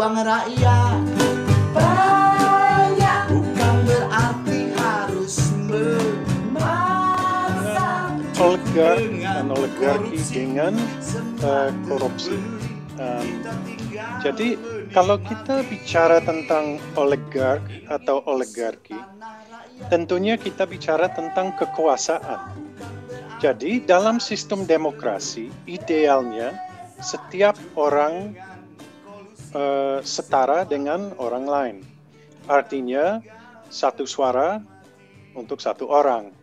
uang rakyat banyak oligarki oligarki dengan uh, korupsi. Um, jadi kalau kita bicara tentang oligark atau oligarki, tentunya kita bicara tentang kekuasaan. Jadi dalam sistem demokrasi, idealnya setiap orang uh, setara dengan orang lain. Artinya satu suara untuk satu orang.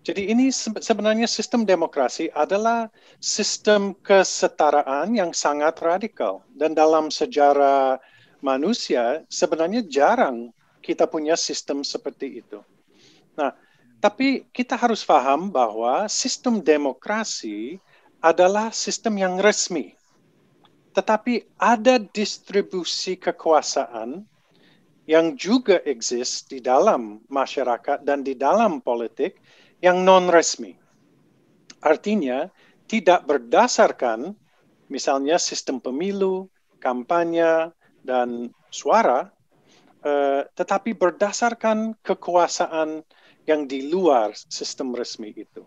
Jadi ini sebenarnya sistem demokrasi adalah sistem kesetaraan yang sangat radikal dan dalam sejarah manusia sebenarnya jarang kita punya sistem seperti itu. Nah, tapi kita harus paham bahwa sistem demokrasi adalah sistem yang resmi. Tetapi ada distribusi kekuasaan yang juga eksis di dalam masyarakat dan di dalam politik yang non resmi. Artinya tidak berdasarkan misalnya sistem pemilu, kampanye dan suara, eh, tetapi berdasarkan kekuasaan yang di luar sistem resmi itu.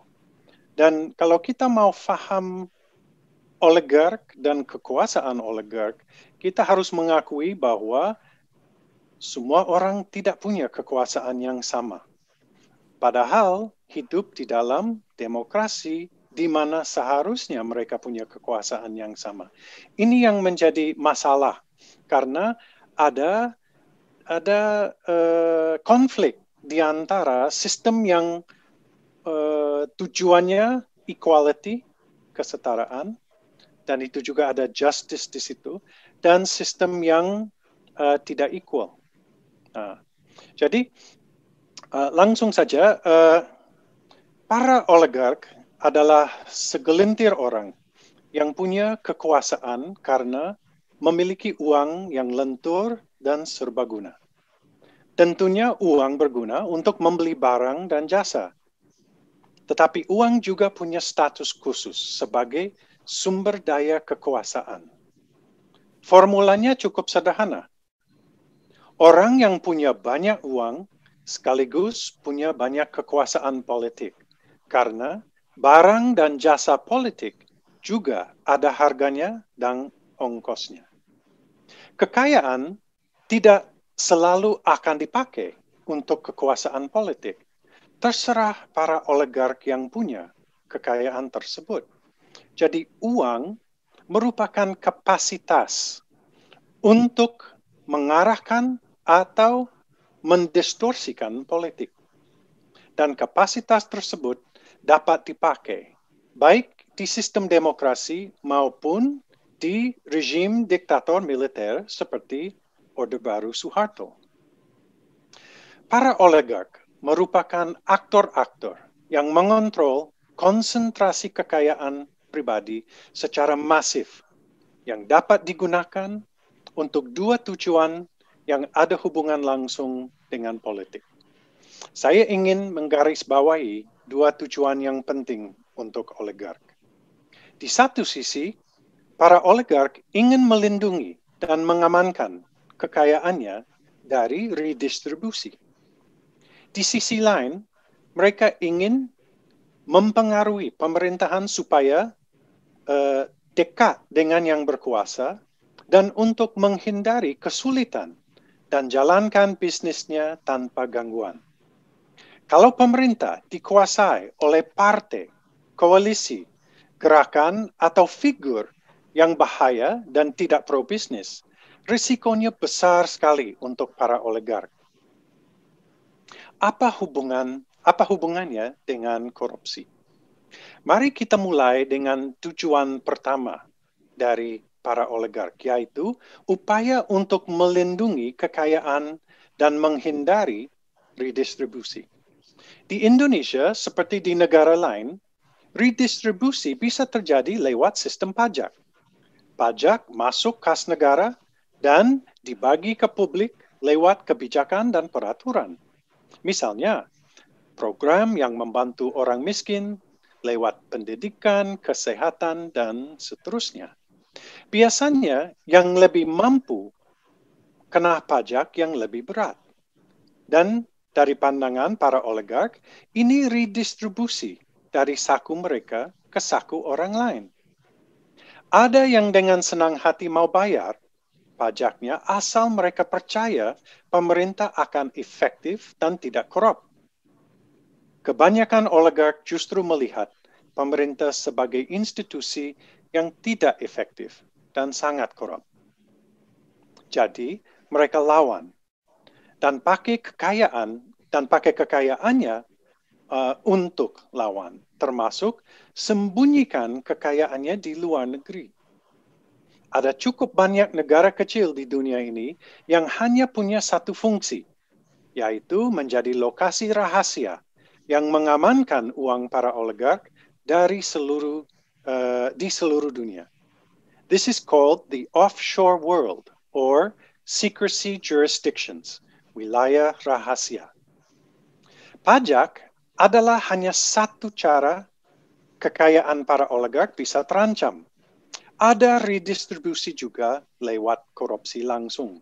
Dan kalau kita mau faham oligark dan kekuasaan oligark, kita harus mengakui bahwa semua orang tidak punya kekuasaan yang sama. Padahal hidup di dalam demokrasi di mana seharusnya mereka punya kekuasaan yang sama. Ini yang menjadi masalah karena ada ada uh, konflik di antara sistem yang uh, tujuannya equality kesetaraan dan itu juga ada justice di situ dan sistem yang uh, tidak equal. Nah, jadi uh, langsung saja uh, para oligark adalah segelintir orang yang punya kekuasaan karena memiliki uang yang lentur dan serbaguna. Tentunya uang berguna untuk membeli barang dan jasa. Tetapi uang juga punya status khusus sebagai sumber daya kekuasaan. Formulanya cukup sederhana. Orang yang punya banyak uang sekaligus punya banyak kekuasaan politik, karena barang dan jasa politik juga ada harganya dan ongkosnya. Kekayaan tidak selalu akan dipakai untuk kekuasaan politik. Terserah para oligark yang punya kekayaan tersebut. Jadi uang merupakan kapasitas untuk mengarahkan atau mendistorsikan politik. Dan kapasitas tersebut dapat dipakai baik di sistem demokrasi maupun di rezim diktator militer seperti Orde Baru Soeharto. Para oligark merupakan aktor-aktor yang mengontrol konsentrasi kekayaan pribadi secara masif yang dapat digunakan untuk dua tujuan yang ada hubungan langsung dengan politik. Saya ingin menggarisbawahi dua tujuan yang penting untuk oligark. Di satu sisi, para oligark ingin melindungi dan mengamankan kekayaannya dari redistribusi. Di sisi lain, mereka ingin mempengaruhi pemerintahan supaya Eh, dekat dengan yang berkuasa dan untuk menghindari kesulitan dan jalankan bisnisnya tanpa gangguan. Kalau pemerintah dikuasai oleh partai, koalisi, gerakan, atau figur yang bahaya dan tidak pro bisnis, risikonya besar sekali untuk para oligark. Apa hubungan apa hubungannya dengan korupsi? Mari kita mulai dengan tujuan pertama dari para oligark, yaitu upaya untuk melindungi kekayaan dan menghindari redistribusi. Di Indonesia, seperti di negara lain, redistribusi bisa terjadi lewat sistem pajak. Pajak masuk kas negara dan dibagi ke publik lewat kebijakan dan peraturan. Misalnya, program yang membantu orang miskin lewat pendidikan, kesehatan, dan seterusnya. Biasanya yang lebih mampu kena pajak yang lebih berat. Dan dari pandangan para oligark, ini redistribusi dari saku mereka ke saku orang lain. Ada yang dengan senang hati mau bayar pajaknya asal mereka percaya pemerintah akan efektif dan tidak korup. Kebanyakan oligark justru melihat pemerintah sebagai institusi yang tidak efektif dan sangat korup. Jadi, mereka lawan dan pakai kekayaan dan pakai kekayaannya uh, untuk lawan, termasuk sembunyikan kekayaannya di luar negeri. Ada cukup banyak negara kecil di dunia ini yang hanya punya satu fungsi, yaitu menjadi lokasi rahasia yang mengamankan uang para oligark dari seluruh uh, di seluruh dunia. This is called the offshore world or secrecy jurisdictions, wilayah rahasia. Pajak adalah hanya satu cara kekayaan para oligark bisa terancam. Ada redistribusi juga lewat korupsi langsung.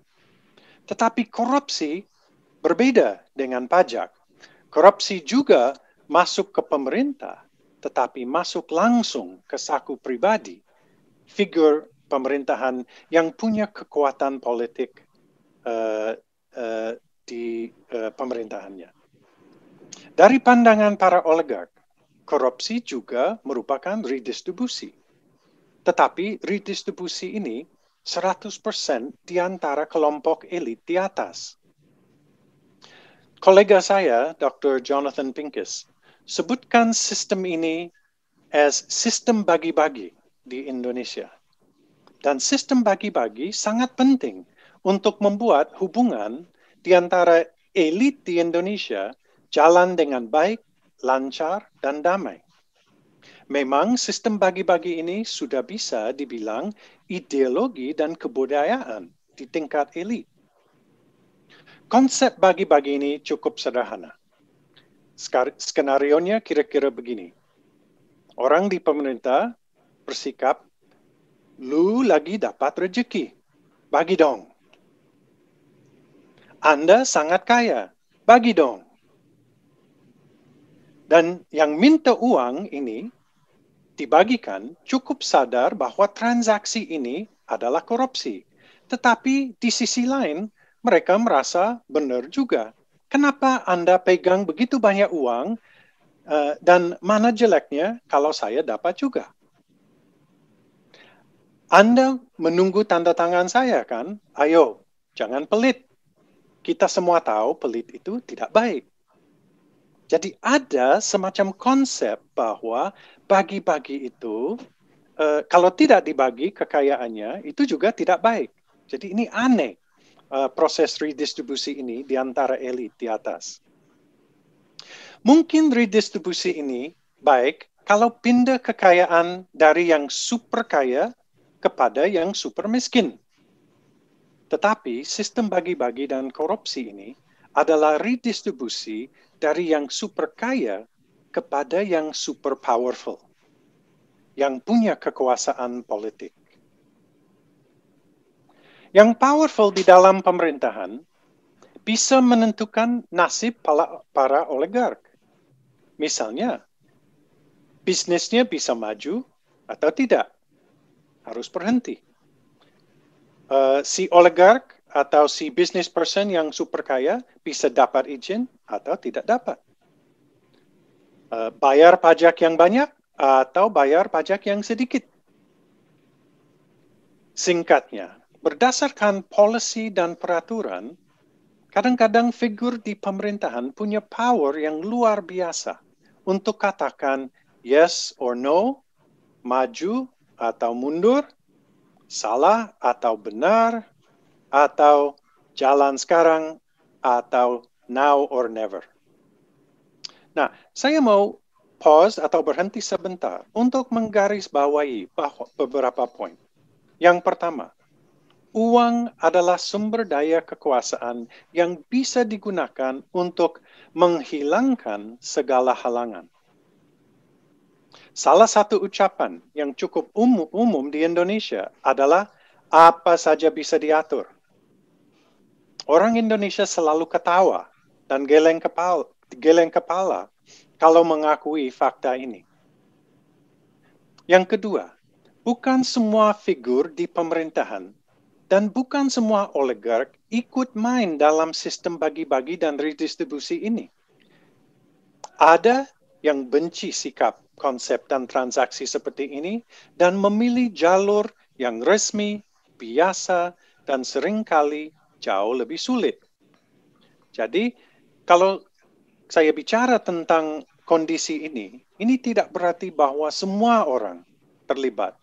Tetapi korupsi berbeda dengan pajak. Korupsi juga masuk ke pemerintah, tetapi masuk langsung ke saku pribadi, figur pemerintahan yang punya kekuatan politik uh, uh, di uh, pemerintahannya. Dari pandangan para oligark, korupsi juga merupakan redistribusi. Tetapi redistribusi ini 100% di antara kelompok elit di atas kolega saya, Dr. Jonathan Pinkus, sebutkan sistem ini as sistem bagi-bagi di Indonesia. Dan sistem bagi-bagi sangat penting untuk membuat hubungan di antara elit di Indonesia jalan dengan baik, lancar, dan damai. Memang sistem bagi-bagi ini sudah bisa dibilang ideologi dan kebudayaan di tingkat elit. Konsep bagi-bagi ini cukup sederhana. Skenarionya kira-kira begini. Orang di pemerintah bersikap, lu lagi dapat rezeki, bagi dong. Anda sangat kaya, bagi dong. Dan yang minta uang ini dibagikan cukup sadar bahwa transaksi ini adalah korupsi. Tetapi di sisi lain, mereka merasa benar juga. Kenapa Anda pegang begitu banyak uang uh, dan mana jeleknya kalau saya dapat juga? Anda menunggu tanda tangan saya kan? Ayo, jangan pelit. Kita semua tahu pelit itu tidak baik. Jadi ada semacam konsep bahwa bagi-bagi itu uh, kalau tidak dibagi kekayaannya itu juga tidak baik. Jadi ini aneh. Eh, proses redistribusi ini di antara elit di atas. Mungkin redistribusi ini baik kalau pindah kekayaan dari yang super kaya kepada yang super miskin. Tetapi sistem bagi-bagi dan korupsi ini adalah redistribusi dari yang super kaya kepada yang super powerful, yang punya kekuasaan politik. Yang powerful di dalam pemerintahan bisa menentukan nasib para, para oligark. Misalnya, bisnisnya bisa maju atau tidak. Harus berhenti. Uh, si oligark atau si business person yang super kaya bisa dapat izin atau tidak dapat. Uh, bayar pajak yang banyak atau bayar pajak yang sedikit. Singkatnya, berdasarkan polisi dan peraturan, kadang-kadang figur di pemerintahan punya power yang luar biasa untuk katakan yes or no, maju atau mundur, salah atau benar, atau jalan sekarang atau now or never. Nah, saya mau pause atau berhenti sebentar untuk menggarisbawahi beberapa poin. Yang pertama, uang adalah sumber daya kekuasaan yang bisa digunakan untuk menghilangkan segala halangan. Salah satu ucapan yang cukup umum, umum di Indonesia adalah apa saja bisa diatur. Orang Indonesia selalu ketawa dan geleng kepala, geleng kepala kalau mengakui fakta ini. Yang kedua, bukan semua figur di pemerintahan dan bukan semua oligark ikut main dalam sistem bagi-bagi dan redistribusi ini. Ada yang benci sikap, konsep, dan transaksi seperti ini dan memilih jalur yang resmi, biasa, dan seringkali jauh lebih sulit. Jadi, kalau saya bicara tentang kondisi ini, ini tidak berarti bahwa semua orang terlibat,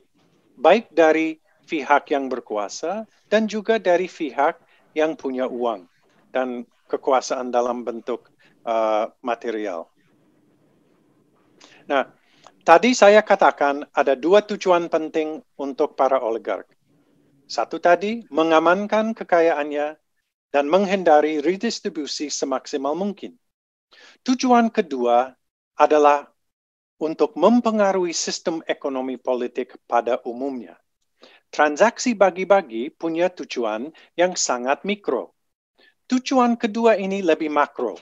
baik dari pihak yang berkuasa dan juga dari pihak yang punya uang dan kekuasaan dalam bentuk uh, material. Nah, tadi saya katakan ada dua tujuan penting untuk para oligark. Satu tadi, mengamankan kekayaannya dan menghindari redistribusi semaksimal mungkin. Tujuan kedua adalah untuk mempengaruhi sistem ekonomi politik pada umumnya. Transaksi bagi-bagi punya tujuan yang sangat mikro. Tujuan kedua ini lebih makro.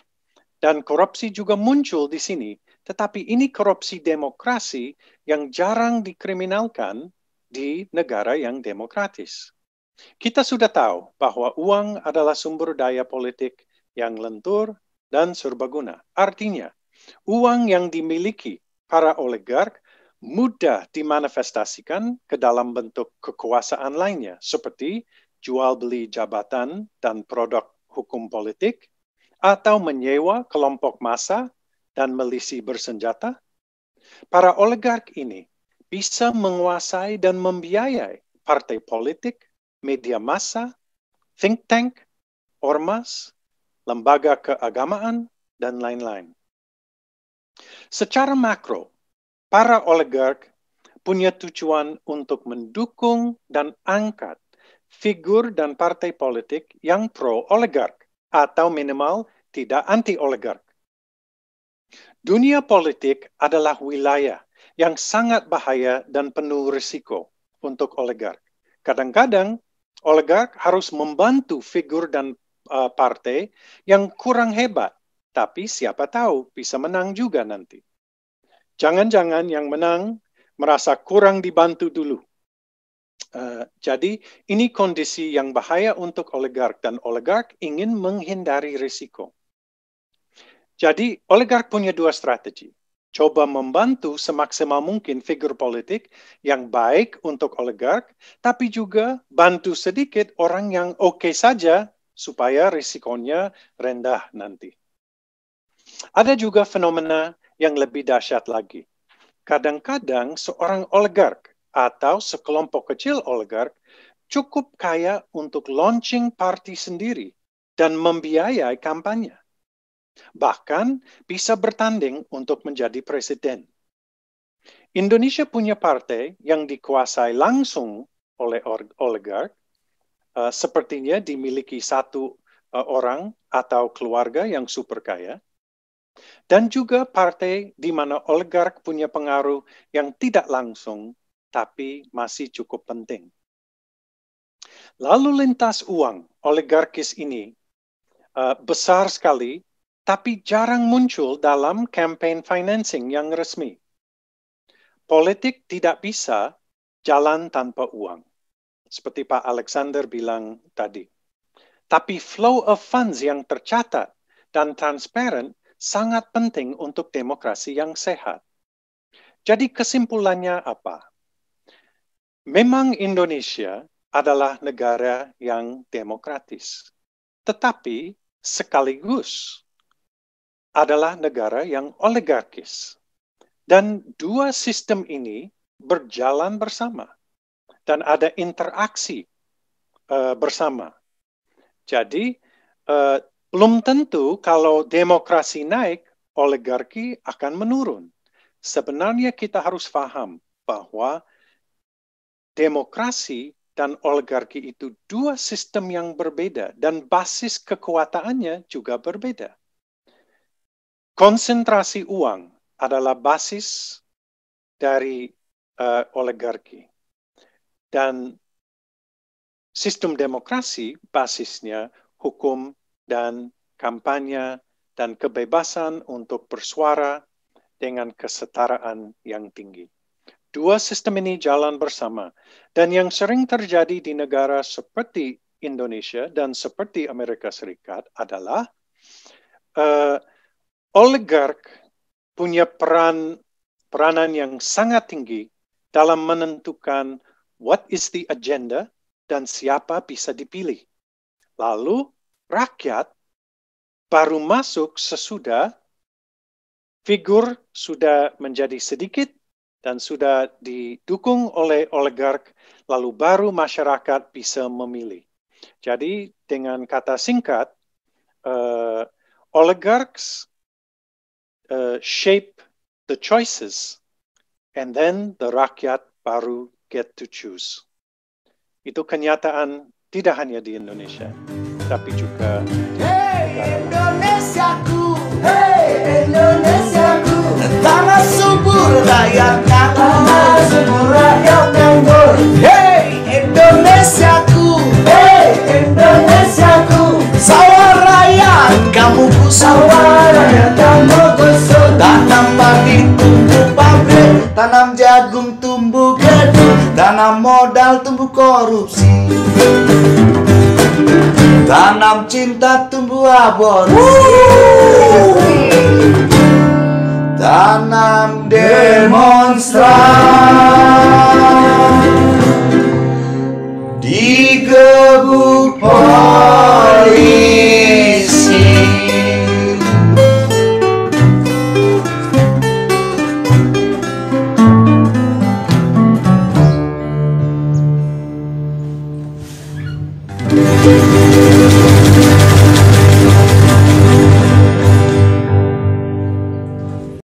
Dan korupsi juga muncul di sini, tetapi ini korupsi demokrasi yang jarang dikriminalkan di negara yang demokratis. Kita sudah tahu bahwa uang adalah sumber daya politik yang lentur dan serbaguna. Artinya, uang yang dimiliki para oligark mudah dimanifestasikan ke dalam bentuk kekuasaan lainnya, seperti jual beli jabatan dan produk hukum politik, atau menyewa kelompok massa dan melisi bersenjata. Para oligark ini bisa menguasai dan membiayai partai politik, media massa, think tank, ormas, lembaga keagamaan, dan lain-lain. Secara makro, para oligark punya tujuan untuk mendukung dan angkat figur dan partai politik yang pro-oligark atau minimal tidak anti-oligark. Dunia politik adalah wilayah yang sangat bahaya dan penuh risiko untuk oligark. Kadang-kadang oligark harus membantu figur dan uh, partai yang kurang hebat, tapi siapa tahu bisa menang juga nanti. Jangan-jangan yang menang merasa kurang dibantu dulu. Uh, jadi ini kondisi yang bahaya untuk oligark dan oligark ingin menghindari risiko. Jadi oligark punya dua strategi. Coba membantu semaksimal mungkin figur politik yang baik untuk oligark, tapi juga bantu sedikit orang yang oke okay saja supaya risikonya rendah nanti. Ada juga fenomena yang lebih dahsyat lagi. Kadang-kadang seorang oligark atau sekelompok kecil oligark cukup kaya untuk launching party sendiri dan membiayai kampanye. Bahkan bisa bertanding untuk menjadi presiden. Indonesia punya partai yang dikuasai langsung oleh oligark, uh, sepertinya dimiliki satu uh, orang atau keluarga yang super kaya, dan juga partai di mana oligark punya pengaruh yang tidak langsung, tapi masih cukup penting. Lalu lintas uang oligarkis ini uh, besar sekali, tapi jarang muncul dalam campaign financing yang resmi. Politik tidak bisa jalan tanpa uang, seperti Pak Alexander bilang tadi. Tapi flow of funds yang tercatat dan transparent sangat penting untuk demokrasi yang sehat. Jadi kesimpulannya apa? Memang Indonesia adalah negara yang demokratis, tetapi sekaligus adalah negara yang oligarkis. Dan dua sistem ini berjalan bersama dan ada interaksi uh, bersama. Jadi uh, belum tentu kalau demokrasi naik, oligarki akan menurun. Sebenarnya kita harus paham bahwa demokrasi dan oligarki itu dua sistem yang berbeda dan basis kekuatannya juga berbeda. Konsentrasi uang adalah basis dari uh, oligarki. Dan sistem demokrasi basisnya hukum dan kampanye dan kebebasan untuk bersuara dengan kesetaraan yang tinggi. Dua sistem ini jalan bersama, dan yang sering terjadi di negara seperti Indonesia dan seperti Amerika Serikat adalah uh, oligark punya peran peranan yang sangat tinggi dalam menentukan what is the agenda dan siapa bisa dipilih. Lalu rakyat baru masuk sesudah figur sudah menjadi sedikit dan sudah didukung oleh oligark, lalu baru masyarakat bisa memilih. Jadi dengan kata singkat, uh, oligarchs uh, shape the choices, and then the rakyat baru get to choose. Itu kenyataan tidak hanya di Indonesia tapi juga Hey Indonesiaku, hey Indonesiaku, tanah subur rakyat tanah subur rakyat nganggur. Hey Indonesiaku, hey Indonesiaku, sawah raya kamu ku sawah raya kamu kusut tanam padi tumbuh pabrik, tanam jagung tumbuh gedung, tanam modal tumbuh korupsi. Tanam cinta tumbuh abon, Tanam demonstran Digebuk polis